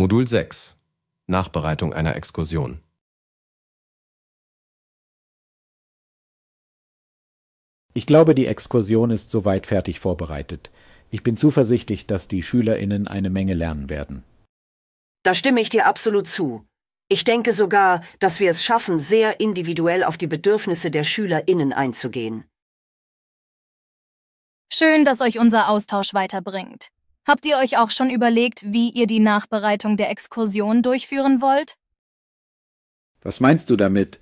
Modul 6 Nachbereitung einer Exkursion Ich glaube, die Exkursion ist soweit fertig vorbereitet. Ich bin zuversichtlich, dass die Schülerinnen eine Menge lernen werden. Da stimme ich dir absolut zu. Ich denke sogar, dass wir es schaffen, sehr individuell auf die Bedürfnisse der Schülerinnen einzugehen. Schön, dass euch unser Austausch weiterbringt. Habt ihr euch auch schon überlegt, wie ihr die Nachbereitung der Exkursion durchführen wollt? Was meinst du damit?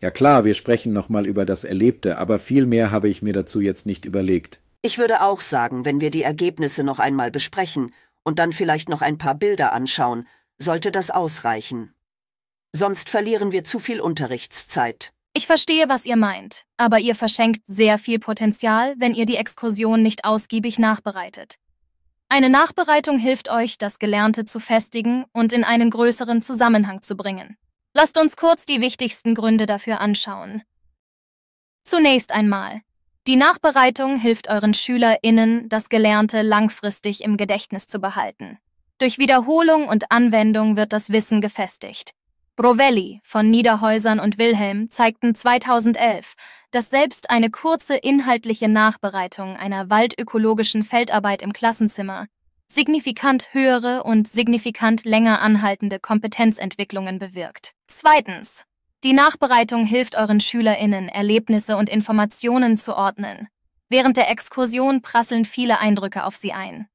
Ja klar, wir sprechen nochmal über das Erlebte, aber viel mehr habe ich mir dazu jetzt nicht überlegt. Ich würde auch sagen, wenn wir die Ergebnisse noch einmal besprechen und dann vielleicht noch ein paar Bilder anschauen, sollte das ausreichen. Sonst verlieren wir zu viel Unterrichtszeit. Ich verstehe, was ihr meint, aber ihr verschenkt sehr viel Potenzial, wenn ihr die Exkursion nicht ausgiebig nachbereitet. Eine Nachbereitung hilft euch, das Gelernte zu festigen und in einen größeren Zusammenhang zu bringen. Lasst uns kurz die wichtigsten Gründe dafür anschauen. Zunächst einmal. Die Nachbereitung hilft euren SchülerInnen, das Gelernte langfristig im Gedächtnis zu behalten. Durch Wiederholung und Anwendung wird das Wissen gefestigt. Brovelli von Niederhäusern und Wilhelm zeigten 2011, dass selbst eine kurze inhaltliche Nachbereitung einer waldökologischen Feldarbeit im Klassenzimmer signifikant höhere und signifikant länger anhaltende Kompetenzentwicklungen bewirkt. Zweitens. Die Nachbereitung hilft euren Schülerinnen, Erlebnisse und Informationen zu ordnen. Während der Exkursion prasseln viele Eindrücke auf sie ein.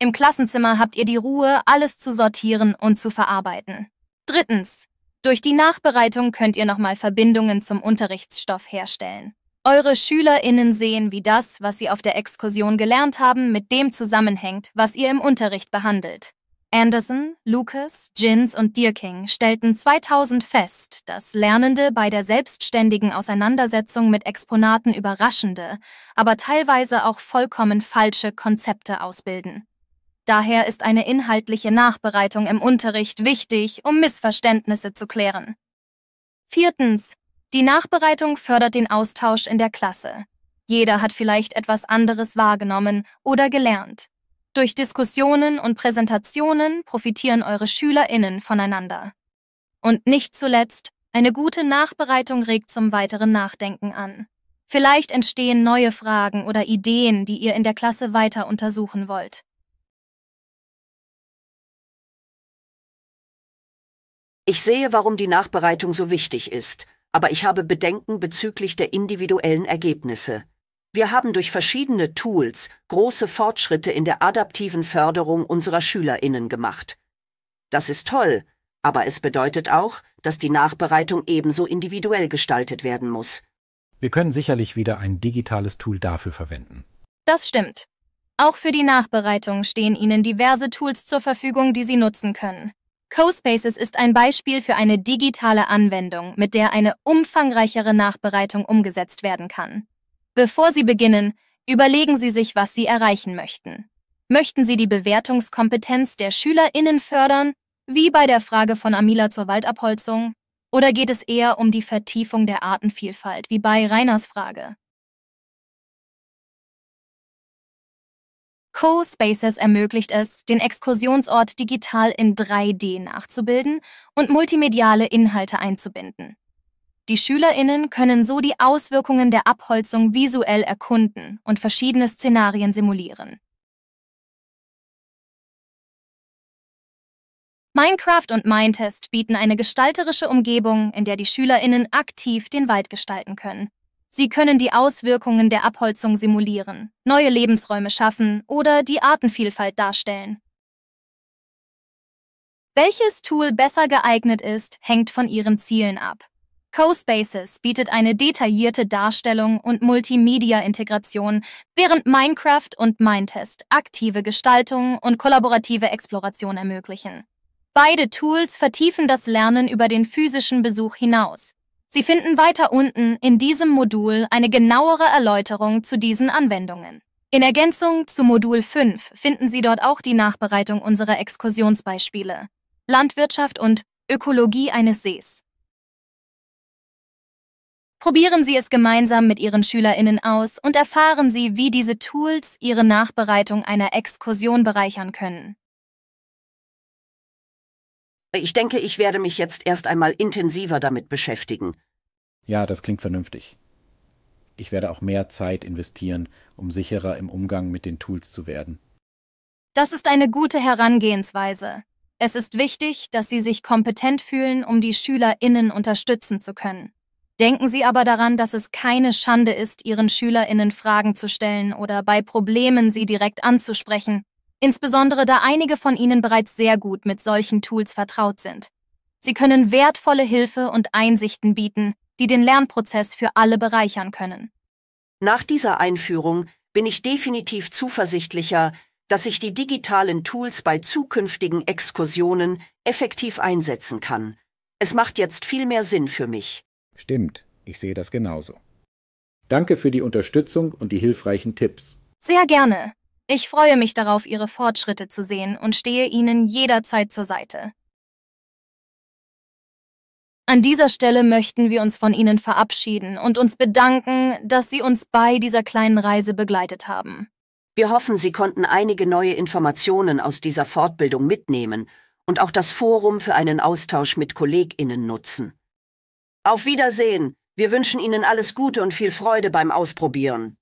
Im Klassenzimmer habt ihr die Ruhe, alles zu sortieren und zu verarbeiten. Drittens. Durch die Nachbereitung könnt ihr nochmal Verbindungen zum Unterrichtsstoff herstellen. Eure SchülerInnen sehen, wie das, was sie auf der Exkursion gelernt haben, mit dem zusammenhängt, was ihr im Unterricht behandelt. Anderson, Lucas, Jins und Dierking stellten 2000 fest, dass Lernende bei der selbstständigen Auseinandersetzung mit Exponaten überraschende, aber teilweise auch vollkommen falsche Konzepte ausbilden. Daher ist eine inhaltliche Nachbereitung im Unterricht wichtig, um Missverständnisse zu klären. Viertens. Die Nachbereitung fördert den Austausch in der Klasse. Jeder hat vielleicht etwas anderes wahrgenommen oder gelernt. Durch Diskussionen und Präsentationen profitieren eure Schülerinnen voneinander. Und nicht zuletzt, eine gute Nachbereitung regt zum weiteren Nachdenken an. Vielleicht entstehen neue Fragen oder Ideen, die ihr in der Klasse weiter untersuchen wollt. Ich sehe, warum die Nachbereitung so wichtig ist, aber ich habe Bedenken bezüglich der individuellen Ergebnisse. Wir haben durch verschiedene Tools große Fortschritte in der adaptiven Förderung unserer Schülerinnen gemacht. Das ist toll, aber es bedeutet auch, dass die Nachbereitung ebenso individuell gestaltet werden muss. Wir können sicherlich wieder ein digitales Tool dafür verwenden. Das stimmt. Auch für die Nachbereitung stehen Ihnen diverse Tools zur Verfügung, die Sie nutzen können. CoSpaces ist ein Beispiel für eine digitale Anwendung, mit der eine umfangreichere Nachbereitung umgesetzt werden kann. Bevor Sie beginnen, überlegen Sie sich, was Sie erreichen möchten. Möchten Sie die Bewertungskompetenz der SchülerInnen fördern, wie bei der Frage von Amila zur Waldabholzung? Oder geht es eher um die Vertiefung der Artenvielfalt, wie bei Rainers Frage? CoSpaces ermöglicht es, den Exkursionsort digital in 3D nachzubilden und multimediale Inhalte einzubinden. Die Schülerinnen können so die Auswirkungen der Abholzung visuell erkunden und verschiedene Szenarien simulieren. Minecraft und Mindtest bieten eine gestalterische Umgebung, in der die Schülerinnen aktiv den Wald gestalten können. Sie können die Auswirkungen der Abholzung simulieren, neue Lebensräume schaffen oder die Artenvielfalt darstellen. Welches Tool besser geeignet ist, hängt von Ihren Zielen ab. CoSpaces bietet eine detaillierte Darstellung und Multimedia-Integration, während Minecraft und Mindtest aktive Gestaltung und kollaborative Exploration ermöglichen. Beide Tools vertiefen das Lernen über den physischen Besuch hinaus, Sie finden weiter unten in diesem Modul eine genauere Erläuterung zu diesen Anwendungen. In Ergänzung zu Modul 5 finden Sie dort auch die Nachbereitung unserer Exkursionsbeispiele Landwirtschaft und Ökologie eines Sees. Probieren Sie es gemeinsam mit Ihren Schülerinnen aus und erfahren Sie, wie diese Tools Ihre Nachbereitung einer Exkursion bereichern können. Ich denke, ich werde mich jetzt erst einmal intensiver damit beschäftigen. Ja, das klingt vernünftig. Ich werde auch mehr Zeit investieren, um sicherer im Umgang mit den Tools zu werden. Das ist eine gute Herangehensweise. Es ist wichtig, dass Sie sich kompetent fühlen, um die SchülerInnen unterstützen zu können. Denken Sie aber daran, dass es keine Schande ist, Ihren SchülerInnen Fragen zu stellen oder bei Problemen sie direkt anzusprechen insbesondere da einige von Ihnen bereits sehr gut mit solchen Tools vertraut sind. Sie können wertvolle Hilfe und Einsichten bieten, die den Lernprozess für alle bereichern können. Nach dieser Einführung bin ich definitiv zuversichtlicher, dass ich die digitalen Tools bei zukünftigen Exkursionen effektiv einsetzen kann. Es macht jetzt viel mehr Sinn für mich. Stimmt, ich sehe das genauso. Danke für die Unterstützung und die hilfreichen Tipps. Sehr gerne. Ich freue mich darauf, Ihre Fortschritte zu sehen und stehe Ihnen jederzeit zur Seite. An dieser Stelle möchten wir uns von Ihnen verabschieden und uns bedanken, dass Sie uns bei dieser kleinen Reise begleitet haben. Wir hoffen, Sie konnten einige neue Informationen aus dieser Fortbildung mitnehmen und auch das Forum für einen Austausch mit Kolleginnen nutzen. Auf Wiedersehen! Wir wünschen Ihnen alles Gute und viel Freude beim Ausprobieren.